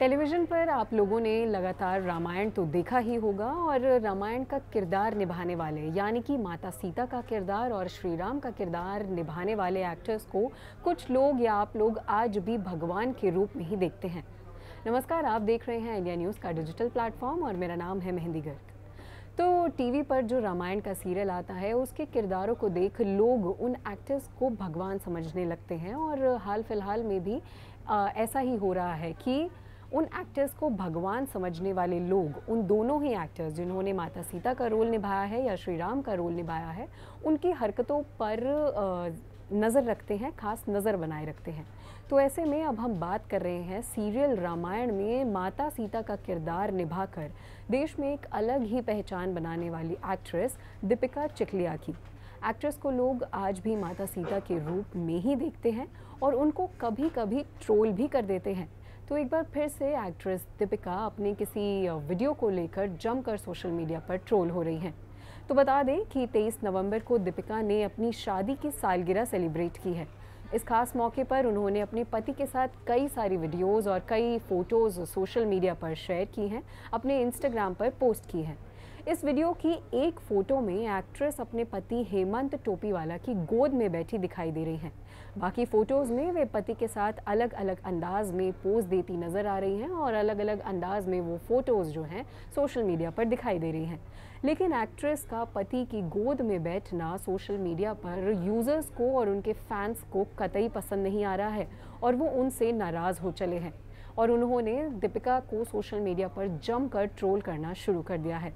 television पर आप लोगों ने लगातार रामायण तो देखा ही होगा और रामायण का किरदार निभाने वाले यानी कि माता सीता का किरदार और श्री राम का किरदार निभाने वाले एक्टर्स को कुछ लोग या आप लोग आज भी भगवान के रूप में ही देखते हैं नमस्कार आप देख रहे हैं इंडिया न्यूज़ का डिजिटल प्लेटफॉर्म और मेरा नाम है मेहंदी गर्ग तो टीवी पर जो रामायण का सीरियल आता है उसके किरदारों को देख लोग उन एक्टर्स को भगवान समझने लगते हैं और हाल फिलहाल में भी आ, ऐसा ही हो रहा है कि उन एक्टर्स को भगवान समझने वाले लोग उन दोनों ही एक्टर्स जिन्होंने माता सीता का रोल निभाया है या श्री राम का रोल निभाया है उनकी हरकतों पर नज़र रखते हैं खास नज़र बनाए रखते हैं तो ऐसे में अब हम बात कर रहे हैं सीरियल रामायण में माता सीता का किरदार निभाकर देश में एक अलग ही पहचान बनाने वाली एक्ट्रेस दीपिका चिखलिया की एक्ट्रेस को लोग आज भी माता सीता के रूप में ही देखते हैं और उनको कभी कभी ट्रोल भी कर देते हैं तो एक बार फिर से एक्ट्रेस दीपिका अपने किसी वीडियो को लेकर जमकर सोशल मीडिया पर ट्रोल हो रही हैं तो बता दें कि 23 नवंबर को दीपिका ने अपनी शादी की सालगिरह सेलिब्रेट की है इस खास मौके पर उन्होंने अपने पति के साथ कई सारी वीडियोस और कई फ़ोटोज़ सोशल मीडिया पर शेयर की हैं अपने इंस्टाग्राम पर पोस्ट की हैं इस वीडियो की एक फ़ोटो में एक्ट्रेस अपने पति हेमंत टोपीवाला की गोद में बैठी दिखाई दे रही हैं बाकी फ़ोटोज़ में वे पति के साथ अलग अलग अंदाज में पोज देती नज़र आ रही हैं और अलग अलग अंदाज में वो फ़ोटोज़ जो हैं सोशल मीडिया पर दिखाई दे रही हैं लेकिन एक्ट्रेस का पति की गोद में बैठना सोशल मीडिया पर यूज़र्स को और उनके फैंस को कतई पसंद नहीं आ रहा है और वो उनसे नाराज़ हो चले हैं और उन्होंने दीपिका को सोशल मीडिया पर जमकर ट्रोल करना शुरू कर दिया है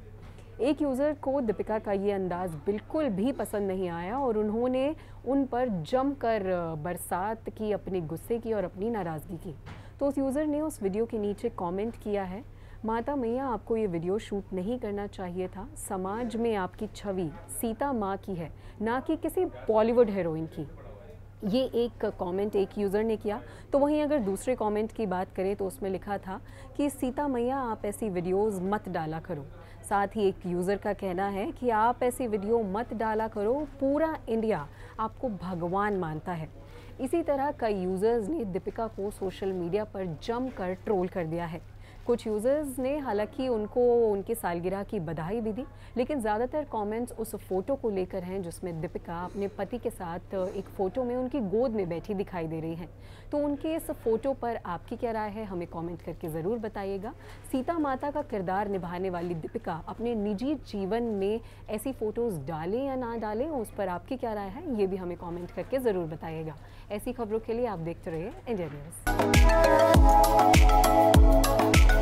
एक यूज़र को दीपिका का ये अंदाज बिल्कुल भी पसंद नहीं आया और उन्होंने उन पर जम कर बरसात की अपने गुस्से की और अपनी नाराज़गी की तो उस यूज़र ने उस वीडियो के नीचे कमेंट किया है माता मैया आपको ये वीडियो शूट नहीं करना चाहिए था समाज में आपकी छवि सीता माँ की है ना कि किसी बॉलीवुड हेरोइन की ये एक कमेंट एक यूज़र ने किया तो वहीं अगर दूसरे कमेंट की बात करें तो उसमें लिखा था कि सीता मैया आप ऐसी वीडियोस मत डाला करो साथ ही एक यूज़र का कहना है कि आप ऐसी वीडियो मत डाला करो पूरा इंडिया आपको भगवान मानता है इसी तरह कई यूज़र्स ने दीपिका को सोशल मीडिया पर जम कर ट्रोल कर दिया है कुछ यूज़र्स ने हालांकि उनको उनकी सालगिरह की बधाई भी दी लेकिन ज़्यादातर कमेंट्स उस फोटो को लेकर हैं जिसमें दीपिका अपने पति के साथ एक फ़ोटो में उनकी गोद में बैठी दिखाई दे रही हैं तो उनके इस फ़ोटो पर आपकी क्या राय है हमें कमेंट करके ज़रूर बताइएगा सीता माता का किरदार निभाने वाली दीपिका अपने निजी जीवन में ऐसी फ़ोटोज़ डालें या ना डालें उस पर आपकी क्या राय है ये भी हमें कॉमेंट करके ज़रूर बताइएगा ऐसी खबरों के लिए आप देखते रहिए इंडिया न्यूज़